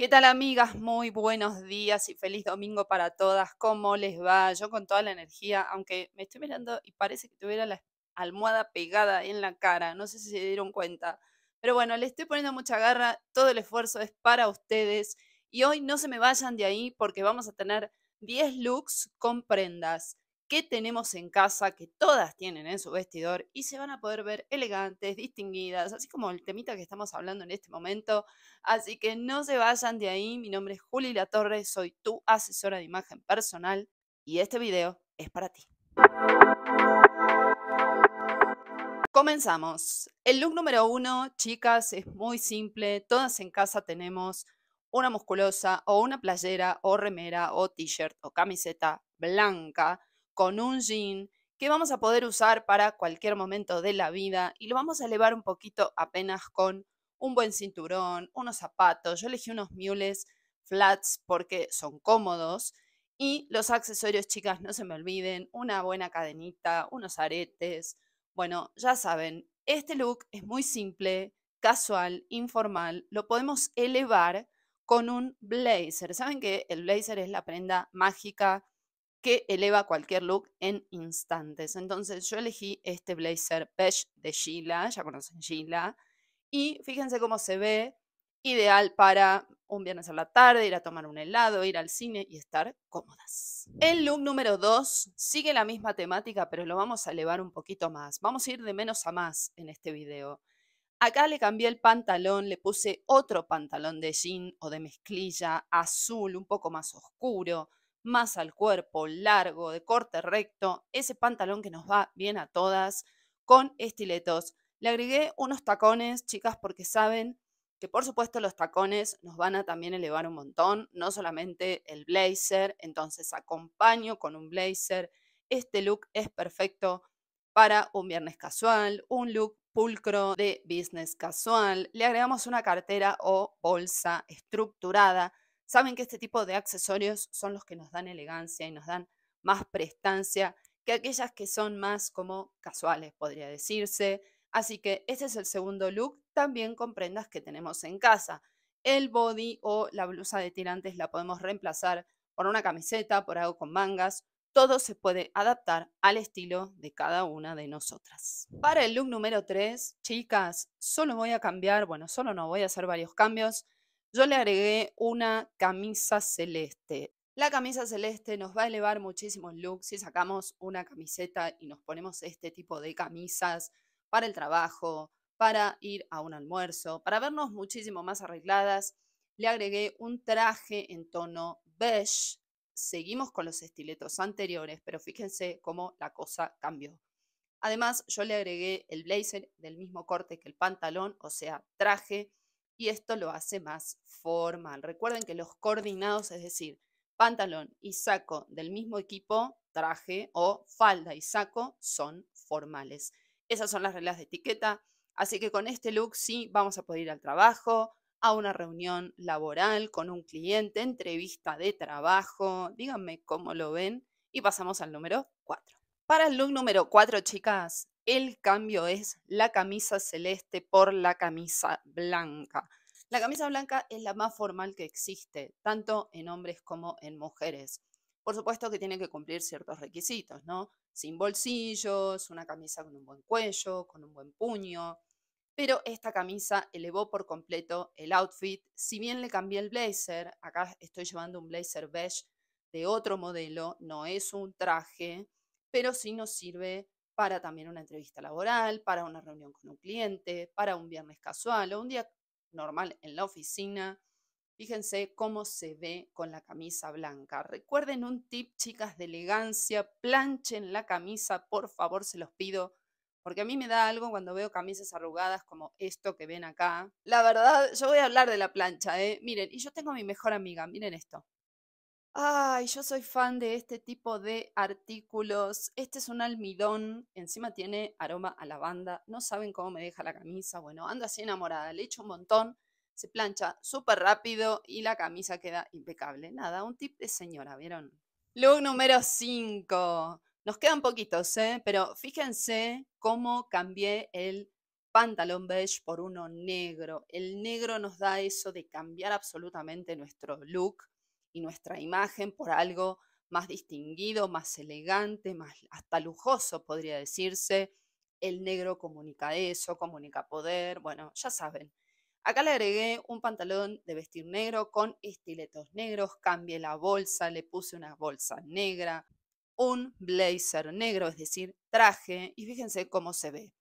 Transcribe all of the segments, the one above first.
¿Qué tal amigas? Muy buenos días y feliz domingo para todas. ¿Cómo les va? Yo con toda la energía, aunque me estoy mirando y parece que tuviera la almohada pegada en la cara, no sé si se dieron cuenta. Pero bueno, le estoy poniendo mucha garra, todo el esfuerzo es para ustedes y hoy no se me vayan de ahí porque vamos a tener 10 looks con prendas que tenemos en casa, que todas tienen en su vestidor y se van a poder ver elegantes, distinguidas, así como el temita que estamos hablando en este momento. Así que no se vayan de ahí. Mi nombre es Juli La Torre, soy tu asesora de imagen personal y este video es para ti. Comenzamos. El look número uno, chicas, es muy simple. Todas en casa tenemos una musculosa o una playera o remera o t-shirt o camiseta blanca con un jean que vamos a poder usar para cualquier momento de la vida y lo vamos a elevar un poquito apenas con un buen cinturón, unos zapatos. Yo elegí unos mules flats porque son cómodos y los accesorios, chicas, no se me olviden, una buena cadenita, unos aretes. Bueno, ya saben, este look es muy simple, casual, informal, lo podemos elevar con un blazer. Saben que el blazer es la prenda mágica que eleva cualquier look en instantes. Entonces yo elegí este blazer beige de Sheila, ya conocen Sheila, y fíjense cómo se ve, ideal para un viernes a la tarde, ir a tomar un helado, ir al cine y estar cómodas. El look número 2 sigue la misma temática, pero lo vamos a elevar un poquito más. Vamos a ir de menos a más en este video. Acá le cambié el pantalón, le puse otro pantalón de jean o de mezclilla azul, un poco más oscuro, más al cuerpo, largo, de corte recto, ese pantalón que nos va bien a todas, con estiletos. Le agregué unos tacones, chicas, porque saben que por supuesto los tacones nos van a también elevar un montón, no solamente el blazer, entonces acompaño con un blazer. Este look es perfecto para un viernes casual, un look pulcro de business casual. Le agregamos una cartera o bolsa estructurada saben que este tipo de accesorios son los que nos dan elegancia y nos dan más prestancia que aquellas que son más como casuales, podría decirse. Así que este es el segundo look, también con prendas que tenemos en casa. El body o la blusa de tirantes la podemos reemplazar por una camiseta, por algo con mangas. Todo se puede adaptar al estilo de cada una de nosotras. Para el look número 3, chicas, solo voy a cambiar, bueno, solo no voy a hacer varios cambios yo le agregué una camisa celeste. La camisa celeste nos va a elevar muchísimo el look si sacamos una camiseta y nos ponemos este tipo de camisas para el trabajo, para ir a un almuerzo, para vernos muchísimo más arregladas. Le agregué un traje en tono beige. Seguimos con los estiletos anteriores, pero fíjense cómo la cosa cambió. Además, yo le agregué el blazer del mismo corte que el pantalón, o sea, traje y esto lo hace más formal. Recuerden que los coordinados, es decir, pantalón y saco del mismo equipo, traje o falda y saco son formales. Esas son las reglas de etiqueta. Así que con este look sí vamos a poder ir al trabajo, a una reunión laboral con un cliente, entrevista de trabajo. Díganme cómo lo ven y pasamos al número 4. Para el look número 4, chicas, el cambio es la camisa celeste por la camisa blanca. La camisa blanca es la más formal que existe, tanto en hombres como en mujeres. Por supuesto que tiene que cumplir ciertos requisitos, ¿no? Sin bolsillos, una camisa con un buen cuello, con un buen puño. Pero esta camisa elevó por completo el outfit. Si bien le cambié el blazer, acá estoy llevando un blazer beige de otro modelo, no es un traje, pero sí nos sirve para también una entrevista laboral, para una reunión con un cliente, para un viernes casual o un día normal en la oficina. Fíjense cómo se ve con la camisa blanca. Recuerden un tip, chicas, de elegancia, planchen la camisa, por favor, se los pido, porque a mí me da algo cuando veo camisas arrugadas como esto que ven acá. La verdad, yo voy a hablar de la plancha, ¿eh? Miren, y yo tengo a mi mejor amiga, miren esto. Ay, yo soy fan de este tipo de artículos. Este es un almidón, encima tiene aroma a lavanda. No saben cómo me deja la camisa. Bueno, ando así enamorada, le echo un montón, se plancha súper rápido y la camisa queda impecable. Nada, un tip de señora, ¿vieron? Look número 5. Nos quedan poquitos, ¿eh? Pero fíjense cómo cambié el pantalón beige por uno negro. El negro nos da eso de cambiar absolutamente nuestro look y nuestra imagen por algo más distinguido, más elegante, más hasta lujoso, podría decirse. El negro comunica eso, comunica poder, bueno, ya saben. Acá le agregué un pantalón de vestir negro con estiletos negros, cambié la bolsa, le puse una bolsa negra, un blazer negro, es decir, traje, y fíjense cómo se ve.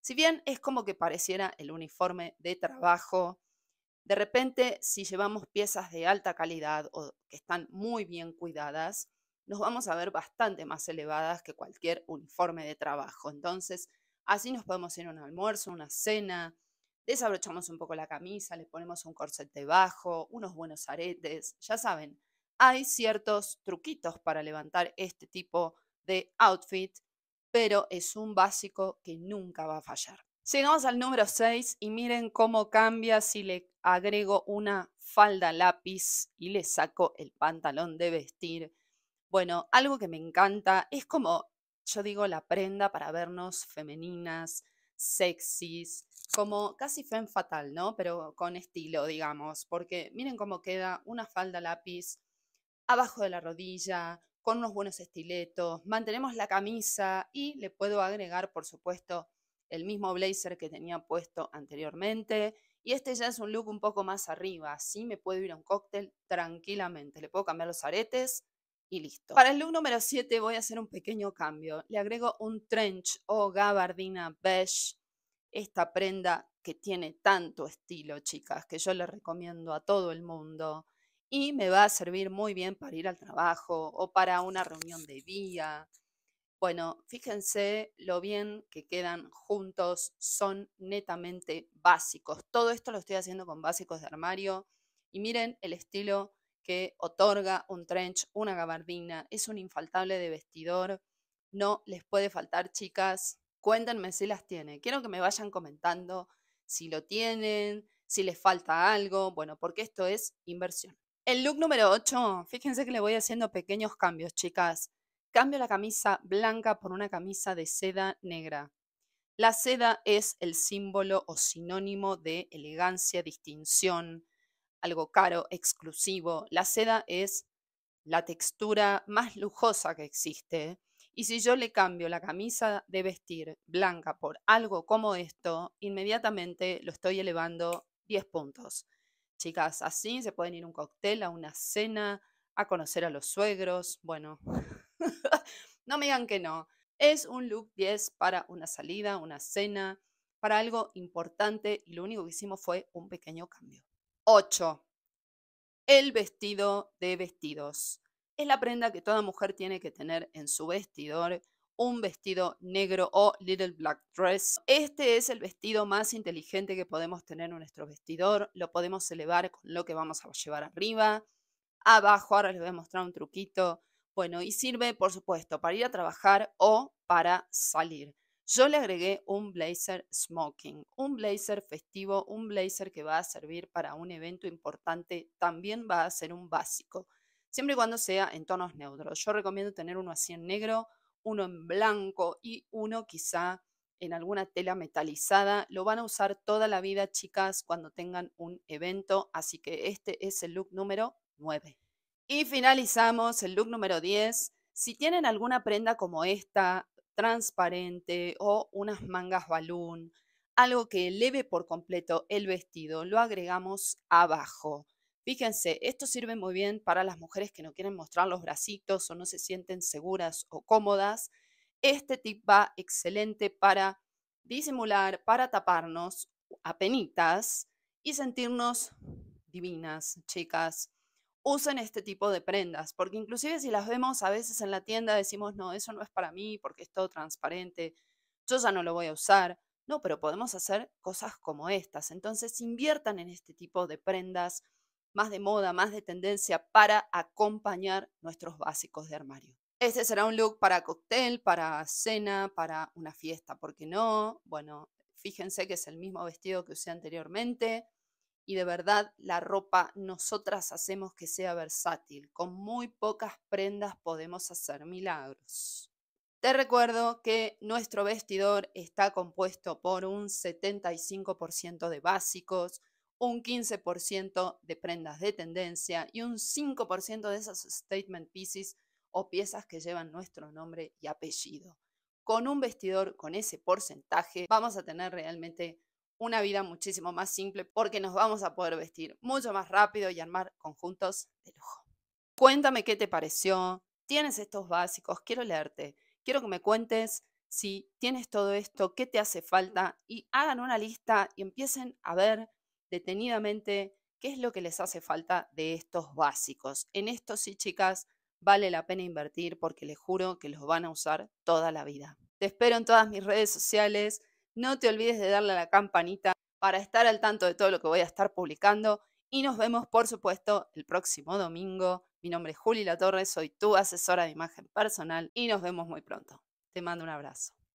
Si bien es como que pareciera el uniforme de trabajo de repente, si llevamos piezas de alta calidad o que están muy bien cuidadas, nos vamos a ver bastante más elevadas que cualquier uniforme de trabajo. Entonces, así nos podemos ir a un almuerzo, una cena, desabrochamos un poco la camisa, le ponemos un corset debajo, unos buenos aretes, ya saben, hay ciertos truquitos para levantar este tipo de outfit, pero es un básico que nunca va a fallar. Llegamos al número 6 y miren cómo cambia si le agrego una falda lápiz y le saco el pantalón de vestir. Bueno, algo que me encanta es como yo digo la prenda para vernos femeninas, sexys, como casi femme fatal, ¿no? Pero con estilo, digamos, porque miren cómo queda una falda lápiz abajo de la rodilla, con unos buenos estiletos, mantenemos la camisa y le puedo agregar, por supuesto, el mismo blazer que tenía puesto anteriormente. Y este ya es un look un poco más arriba, así me puedo ir a un cóctel tranquilamente. Le puedo cambiar los aretes y listo. Para el look número 7 voy a hacer un pequeño cambio. Le agrego un trench o gabardina beige, esta prenda que tiene tanto estilo, chicas, que yo le recomiendo a todo el mundo. Y me va a servir muy bien para ir al trabajo o para una reunión de día bueno, fíjense lo bien que quedan juntos, son netamente básicos. Todo esto lo estoy haciendo con básicos de armario y miren el estilo que otorga un trench, una gabardina, es un infaltable de vestidor, no les puede faltar chicas, cuéntenme si las tienen. quiero que me vayan comentando si lo tienen, si les falta algo, bueno, porque esto es inversión. El look número 8, fíjense que le voy haciendo pequeños cambios, chicas. Cambio la camisa blanca por una camisa de seda negra. La seda es el símbolo o sinónimo de elegancia, distinción, algo caro, exclusivo. La seda es la textura más lujosa que existe. Y si yo le cambio la camisa de vestir blanca por algo como esto, inmediatamente lo estoy elevando 10 puntos. Chicas, así se pueden ir a un cóctel, a una cena, a conocer a los suegros. Bueno, no me digan que no. Es un look 10 para una salida, una cena, para algo importante y lo único que hicimos fue un pequeño cambio. 8. El vestido de vestidos. Es la prenda que toda mujer tiene que tener en su vestidor, un vestido negro o little black dress. Este es el vestido más inteligente que podemos tener en nuestro vestidor. Lo podemos elevar con lo que vamos a llevar arriba. Abajo, ahora les voy a mostrar un truquito bueno, y sirve, por supuesto, para ir a trabajar o para salir. Yo le agregué un blazer smoking, un blazer festivo, un blazer que va a servir para un evento importante, también va a ser un básico, siempre y cuando sea en tonos neutros. Yo recomiendo tener uno así en negro, uno en blanco y uno quizá en alguna tela metalizada. Lo van a usar toda la vida, chicas, cuando tengan un evento. Así que este es el look número 9. Y finalizamos el look número 10. Si tienen alguna prenda como esta, transparente o unas mangas balloon, algo que eleve por completo el vestido, lo agregamos abajo. Fíjense, esto sirve muy bien para las mujeres que no quieren mostrar los bracitos o no se sienten seguras o cómodas. Este tip va excelente para disimular, para taparnos a penitas y sentirnos divinas, chicas usen este tipo de prendas, porque inclusive si las vemos a veces en la tienda decimos, no, eso no es para mí porque es todo transparente, yo ya no lo voy a usar. No, pero podemos hacer cosas como estas. Entonces inviertan en este tipo de prendas más de moda, más de tendencia para acompañar nuestros básicos de armario. Este será un look para cóctel, para cena, para una fiesta, ¿por qué no? Bueno, fíjense que es el mismo vestido que usé anteriormente y de verdad la ropa nosotras hacemos que sea versátil. Con muy pocas prendas podemos hacer milagros. Te recuerdo que nuestro vestidor está compuesto por un 75% de básicos, un 15% de prendas de tendencia y un 5% de esas statement pieces o piezas que llevan nuestro nombre y apellido. Con un vestidor con ese porcentaje vamos a tener realmente una vida muchísimo más simple porque nos vamos a poder vestir mucho más rápido y armar conjuntos de lujo. Cuéntame qué te pareció, tienes estos básicos, quiero leerte, quiero que me cuentes si tienes todo esto, qué te hace falta y hagan una lista y empiecen a ver detenidamente qué es lo que les hace falta de estos básicos. En esto sí, chicas, vale la pena invertir porque les juro que los van a usar toda la vida. Te espero en todas mis redes sociales. No te olvides de darle a la campanita para estar al tanto de todo lo que voy a estar publicando. Y nos vemos, por supuesto, el próximo domingo. Mi nombre es Juli La Torre, soy tu asesora de imagen personal y nos vemos muy pronto. Te mando un abrazo.